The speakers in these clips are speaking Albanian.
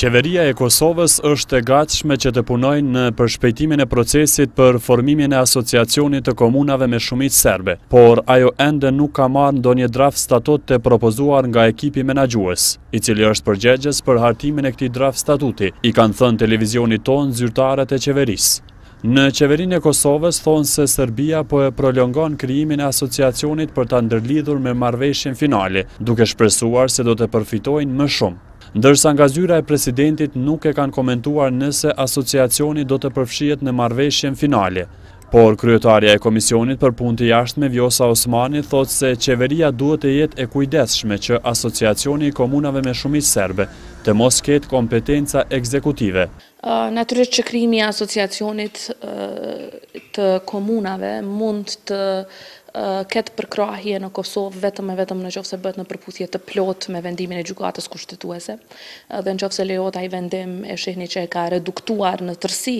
Qeveria e Kosovës është e gatshme që të punojnë në përshpejtimin e procesit për formimin e asociacionit të komunave me shumit serbe, por ajo ende nuk ka marrë ndo një draft statut të propozuar nga ekipi menagjues, i cili është përgjegjes për hartimin e këti draft statuti, i kanë thënë televizioni tonë zyrtarët e qeverisë. Në qeverin e Kosovës thonë se Serbia po e prolongon krijimin e asociacionit për të ndërlidhur me marveshjen finale, duke shpresuar se do të përfitojnë më shumë ndërsa nga zyra e presidentit nuk e kanë komentuar nëse asociacioni do të përfshiet në marveshjen finale. Por, kryetarja e komisionit për pun të jashtë me Vjosa Osmani thot se qeveria duhet e jetë e kujdeshme që asociacioni i komunave me shumit serbe të mos ketë kompetenca ekzekutive. Natyrisht që krimi asociacionit të komunave mund të ketë përkrahje në Kosovë vetëm e vetëm në qofë se bëtë në përputhje të plot me vendimin e gjukatës kushtetuese, dhe në qofë se lejot a i vendim e shihni që e ka reduktuar në tërsi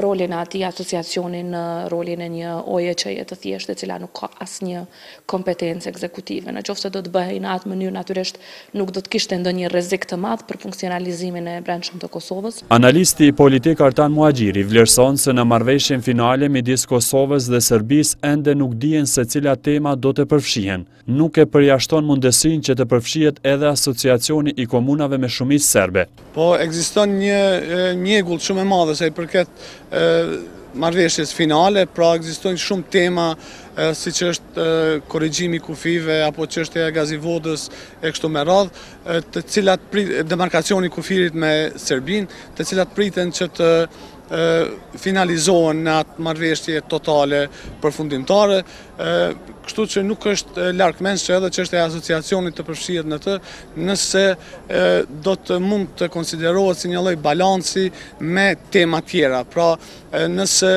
rolin ati asociacionin në rolin e një oje që e të thjeshtë e cila nuk ka asë një kompetencë ekzekutive. Në qofë se do të bëhej në atë mënyrë, naturisht nuk do të kishtë ndë një rezik të madhë për funksionalizimin e brendshëm të Kosovës. Analisti i politik Artan Muagjiri vlerëson se në marveshjen finale midis Kosovës dhe Sërbis ende nuk dijen se cila tema do të përfshien. Nuk e përjashton mundesin që të përfshiet edhe asociacioni i komunave me shumis serbe. Po, egziston një njegull shumë e madhe se i përket marveshjes finale, pra egziston shumë tema si që është korrigjimi kufive apo çështja e gazivodës e kështu me radh, të cilat prit demarkacioni kufirit me Serbinë, të cilat prit ditën që të finalizohen në atë marveshtje totale përfundimtare, kështu që nuk është larkë mens që edhe që është e asociacionit të përfshirët në të, nëse do të mund të konsiderohet si një loj balansi me tema tjera, pra nëse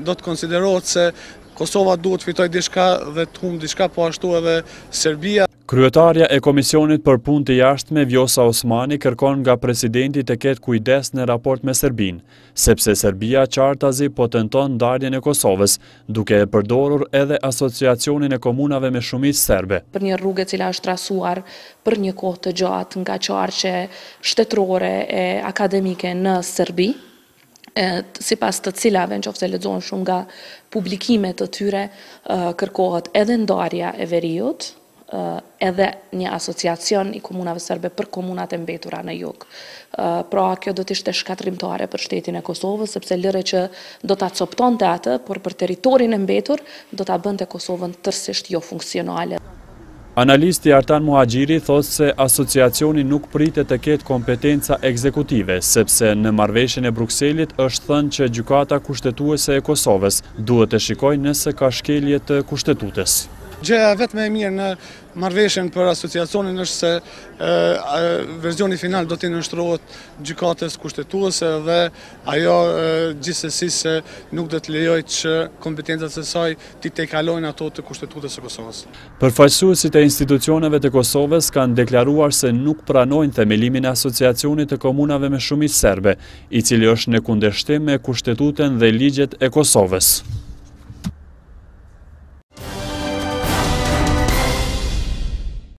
do të konsiderohet se Kosova duhet fitoj dishka dhe të humë dishka, po ashtu edhe Serbia. Kryetarja e Komisionit për punë të jashtme Vjosa Osmani kërkon nga presidenti të ketë kujdes në raport me Serbin, sepse Serbia qartazi potenton ndarjen e Kosovës, duke e përdorur edhe asociacionin e komunave me shumit serbe. Për një rrugë e cila është rasuar për një kohë të gjatë nga qarqe shtetrore e akademike në Serbi, si pas të cilave në qofë se ledzonë shumë nga publikimet të tyre kërkohet edhe ndarja e veriut, edhe një asociacion i komunave sërbe për komunat e mbetura në jug. Pra, kjo do të ishte shkatrimtare për shtetin e Kosovës, sepse lëre që do të atësopton të atë, por për teritorin e mbetur do të bënd e Kosovën tërsisht jo funksionale. Analisti Artan Muhajgjiri thosë se asociacioni nuk pritet të ketë kompetenca ekzekutive, sepse në marveshën e Bruxellit është thënë që gjukata kushtetuese e Kosovës duhet të shikoj nëse ka shkelje të kushtetutes. Gjëja vetë me e mirë në marveshen për asociacionin është se verzioni final do t'i nështrohet gjykatës kushtetuese dhe ajo gjithsesi se nuk dhe t'lejoj që kompetentat se saj ti te kalojnë ato të kushtetutës e Kosovës. Përfajsuësit e institucioneve të Kosovës kanë deklaruar se nuk pranojnë themelimin e asociacionit të komunave me shumit serbe, i cili është në kundeshtim me kushtetuten dhe ligjet e Kosovës.